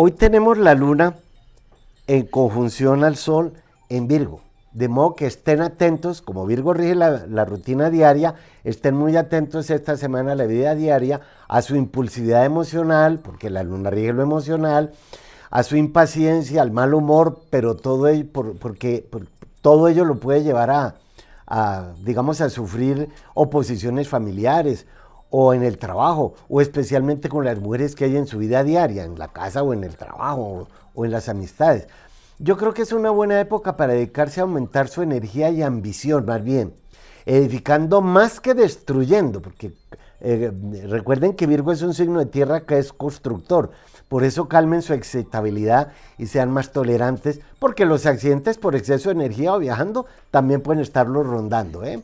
Hoy tenemos la luna en conjunción al sol en Virgo. De modo que estén atentos, como Virgo rige la, rutina diaria, estén muy atentos esta semana a la vida diaria, a su impulsividad emocional, porque la luna rige lo emocional, a su impaciencia, al mal humor, pero todo ello, porque, todo ello lo puede llevar a, digamos, a sufrir oposiciones familiares o en el trabajo, o especialmente con las mujeres que hay en su vida diaria, en la casa o en el trabajo o, en las amistades. Yo creo que es una buena época para dedicarse a aumentar su energía y ambición, más bien, edificando más que destruyendo, porque eh, recuerden que Virgo es un signo de tierra que es constructor, por eso calmen su excitabilidad y sean más tolerantes, porque los accidentes por exceso de energía o viajando también pueden estarlos rondando. ¿eh?